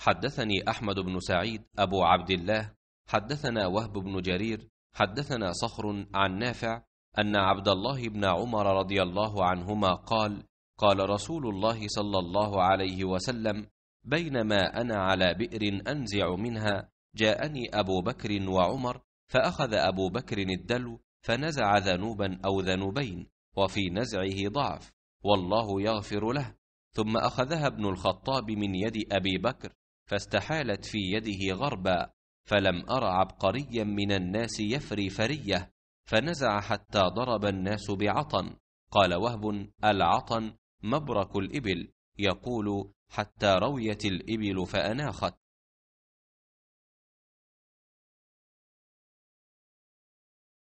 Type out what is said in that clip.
حدثني أحمد بن سعيد أبو عبد الله حدثنا وهب بن جرير حدثنا صخر عن نافع أن عبد الله بن عمر رضي الله عنهما قال قال رسول الله صلى الله عليه وسلم بينما أنا على بئر أنزع منها جاءني أبو بكر وعمر فأخذ أبو بكر الدلو فنزع ذنوبا أو ذنوبين وفي نزعه ضعف والله يغفر له ثم أخذها ابن الخطاب من يد أبي بكر فاستحالت في يده غربا فلم أر عبقريا من الناس يفري فرية فنزع حتى ضرب الناس بعطن قال وهب العطن مبرك الإبل يقول حتى رويت الإبل فأناخت